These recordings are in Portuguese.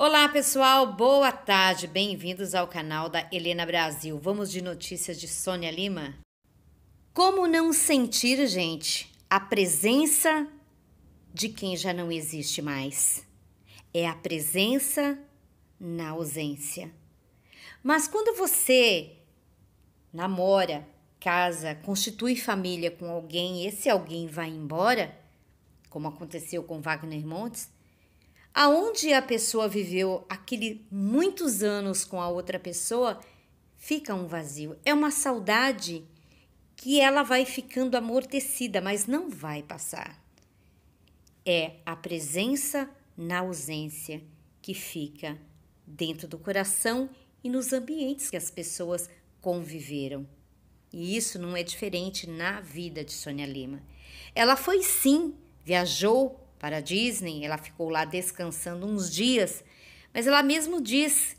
Olá pessoal, boa tarde, bem-vindos ao canal da Helena Brasil. Vamos de notícias de Sônia Lima? Como não sentir, gente, a presença de quem já não existe mais? É a presença na ausência. Mas quando você namora, casa, constitui família com alguém, e esse alguém vai embora, como aconteceu com Wagner Montes, aonde a pessoa viveu aquele muitos anos com a outra pessoa, fica um vazio. É uma saudade que ela vai ficando amortecida, mas não vai passar. É a presença na ausência que fica dentro do coração e nos ambientes que as pessoas conviveram. E isso não é diferente na vida de Sônia Lima. Ela foi sim, viajou para Disney, ela ficou lá descansando uns dias, mas ela mesmo diz: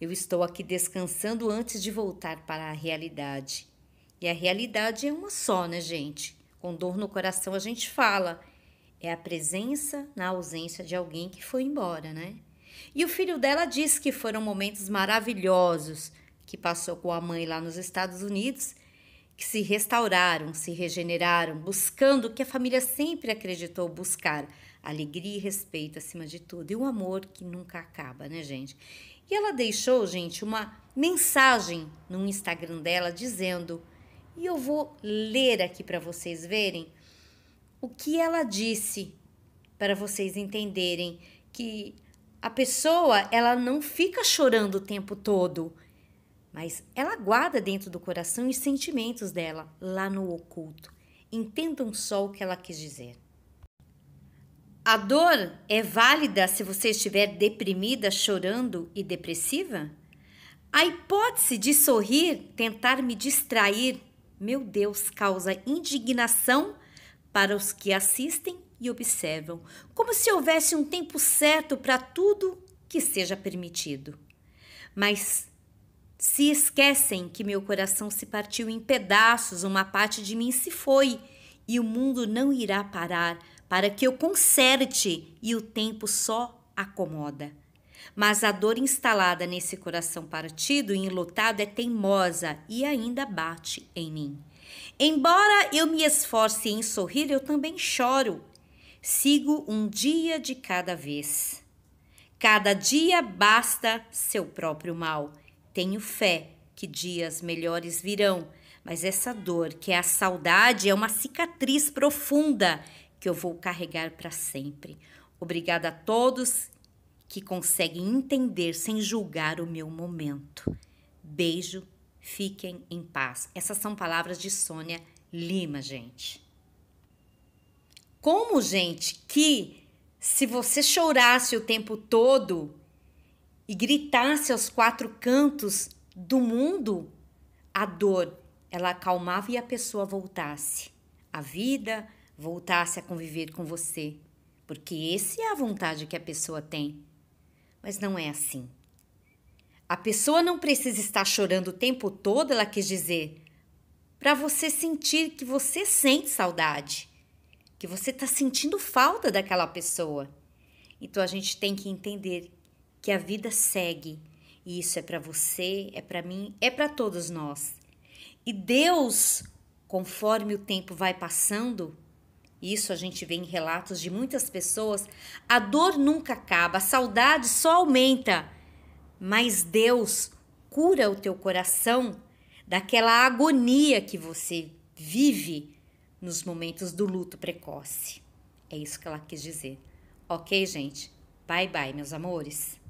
Eu estou aqui descansando antes de voltar para a realidade. E a realidade é uma só, né, gente? Com dor no coração a gente fala. É a presença na ausência de alguém que foi embora, né? E o filho dela diz que foram momentos maravilhosos que passou com a mãe lá nos Estados Unidos que se restauraram, se regeneraram, buscando o que a família sempre acreditou buscar: alegria e respeito acima de tudo, e um amor que nunca acaba, né, gente? E ela deixou, gente, uma mensagem no Instagram dela dizendo, e eu vou ler aqui para vocês verem o que ela disse para vocês entenderem que a pessoa, ela não fica chorando o tempo todo mas ela guarda dentro do coração os sentimentos dela lá no oculto. Entendam só o que ela quis dizer. A dor é válida se você estiver deprimida, chorando e depressiva? A hipótese de sorrir, tentar me distrair, meu Deus, causa indignação para os que assistem e observam, como se houvesse um tempo certo para tudo que seja permitido. Mas se esquecem que meu coração se partiu em pedaços, uma parte de mim se foi, e o mundo não irá parar para que eu conserte e o tempo só acomoda. Mas a dor instalada nesse coração partido e enlutado é teimosa e ainda bate em mim. Embora eu me esforce em sorrir, eu também choro. Sigo um dia de cada vez. Cada dia basta seu próprio mal. Tenho fé que dias melhores virão, mas essa dor, que é a saudade, é uma cicatriz profunda que eu vou carregar para sempre. Obrigada a todos que conseguem entender sem julgar o meu momento. Beijo, fiquem em paz. Essas são palavras de Sônia Lima, gente. Como, gente, que se você chorasse o tempo todo, e gritasse aos quatro cantos do mundo, a dor ela acalmava e a pessoa voltasse à vida, voltasse a conviver com você, porque esse é a vontade que a pessoa tem. Mas não é assim. A pessoa não precisa estar chorando o tempo todo, ela quis dizer, para você sentir que você sente saudade, que você está sentindo falta daquela pessoa. Então a gente tem que entender que a vida segue. E isso é para você, é para mim, é para todos nós. E Deus, conforme o tempo vai passando, isso a gente vê em relatos de muitas pessoas, a dor nunca acaba, a saudade só aumenta. Mas Deus cura o teu coração daquela agonia que você vive nos momentos do luto precoce. É isso que ela quis dizer. Ok, gente? Bye bye, meus amores.